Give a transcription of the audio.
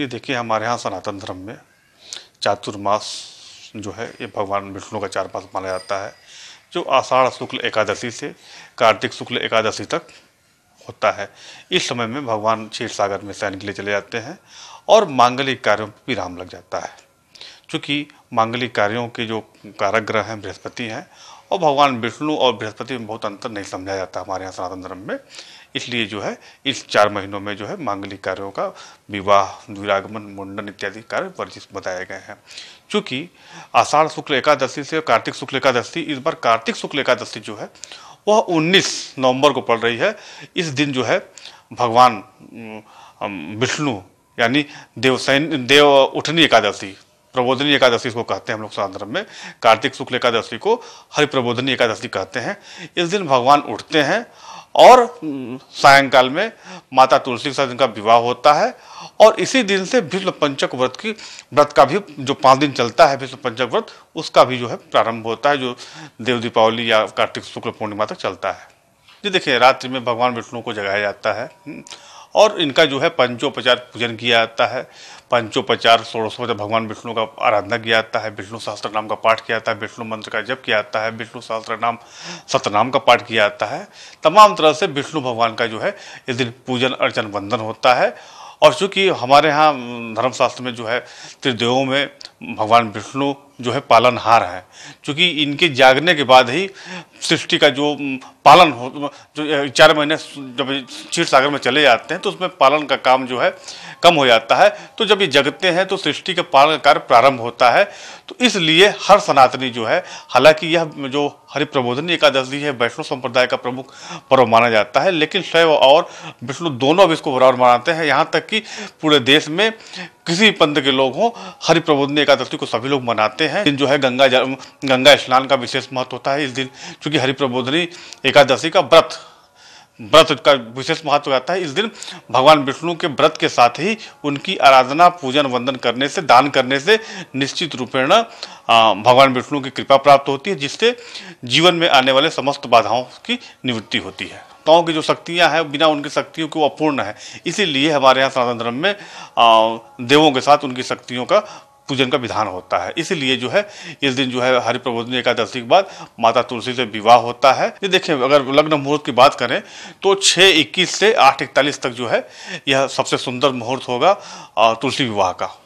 ये देखिए हमारे यहाँ सनातन धर्म में चातुर्मास जो है ये भगवान विष्णु का चार पास माना जाता है जो आषाढ़ शुक्ल एकादशी से कार्तिक शुक्ल एकादशी तक होता है इस समय में भगवान क्षीर सागर में शयन के लिए चले जाते हैं और मांगलिक कार्यों पर विराम लग जाता है चूँकि मांगलिक कार्यों के जो कारक ग्रह हैं बृहस्पति हैं और भगवान विष्णु और बृहस्पति में बहुत अंतर नहीं समझा जाता हमारे यहाँ सनातन धर्म में इसलिए जो है इस चार महीनों में जो है मांगलिक कार्यों का विवाह द्विरागमन मुंडन इत्यादि कार्य वर्जित बताए गए हैं चूँकि आषाढ़ शुक्ल एकादशी से कार्तिक शुक्ल एकादशी इस बार कार्तिक शुक्ल एकादशी जो है वह 19 नवंबर को पड़ रही है इस दिन जो है भगवान विष्णु यानी देवसैन देव उठनी एकादशी प्रबोधनी एकादशी को कहते हैं हम लोग सनातन धर्म में कार्तिक शुक्ल एकादशी को हरि प्रबोधनी एकादशी कहते हैं इस दिन भगवान उठते हैं और सायंकाल में माता तुलसी के साथ इनका विवाह होता है और इसी दिन से भीष्म पंचक व्रत की व्रत का भी जो पाँच दिन चलता है भीष्म पंचक व्रत उसका भी जो है प्रारंभ होता है जो देव दीपावली या कार्तिक शुक्ल पूर्णिमा तक चलता है जी देखिए रात्रि में भगवान विष्णु को जगाया जाता है और इनका जो है पंचोपचार पूजन किया जाता है पंचोपचार षोड़शोपचार भगवान विष्णु का आराधना किया जाता है विष्णु सहस्त्र नाम का पाठ किया जाता है विष्णु मंत्र का जप किया जाता है विष्णु सहस्त्र नाम सतनाम का पाठ किया जाता है तमाम तरह से विष्णु भगवान का जो है इस दिन पूजन अर्चन वंदन होता है और चूँकि हमारे यहाँ धर्मशास्त्र में जो है त्रिदेवों में भगवान विष्णु जो है पालनहार है क्योंकि इनके जागने के बाद ही सृष्टि का जो पालन हो जो चार महीने जब क्षीर सागर में चले जाते हैं तो उसमें पालन का काम जो है कम हो जाता है तो जब ये जगते हैं तो सृष्टि का पालन का कार्य प्रारंभ होता है तो इसलिए हर सनातनी जो है हालांकि यह जो प्रबोधनी एकादशी है वैष्णव संप्रदाय का प्रमुख पर्व माना जाता है लेकिन शैव और विष्णु दोनों अब इसको बराबर मनाते हैं यहाँ तक कि पूरे देश में किसी भी पंथ के लोग हों हरिप्रबोधनी एकादशी को सभी लोग मनाते हैं दिन जो है गंगा जल गंगा स्नान का विशेष महत्व होता है इस दिन चूँकि प्रबोधनी एकादशी का व्रत व्रत का विशेष महत्व आता है इस दिन भगवान विष्णु के व्रत के साथ ही उनकी आराधना पूजन वंदन करने से दान करने से निश्चित रूपेण भगवान विष्णु की कृपा प्राप्त होती है जिससे जीवन में आने वाले समस्त बाधाओं की निवृत्ति होती है ताओं की जो शक्तियाँ हैं बिना उनकी शक्तियों के वो अपूर्ण है इसीलिए हमारे यहाँ सनातन धर्म में देवों के साथ उनकी शक्तियों का पूजन का विधान होता है इसीलिए जो है इस दिन जो है हरि प्रबोधनी एकादशी के बाद माता तुलसी से विवाह होता है ये देखें अगर लग्न मुहूर्त की बात करें तो छः इक्कीस से आठ इकतालीस तक जो है यह सबसे सुंदर मुहूर्त होगा तुलसी विवाह का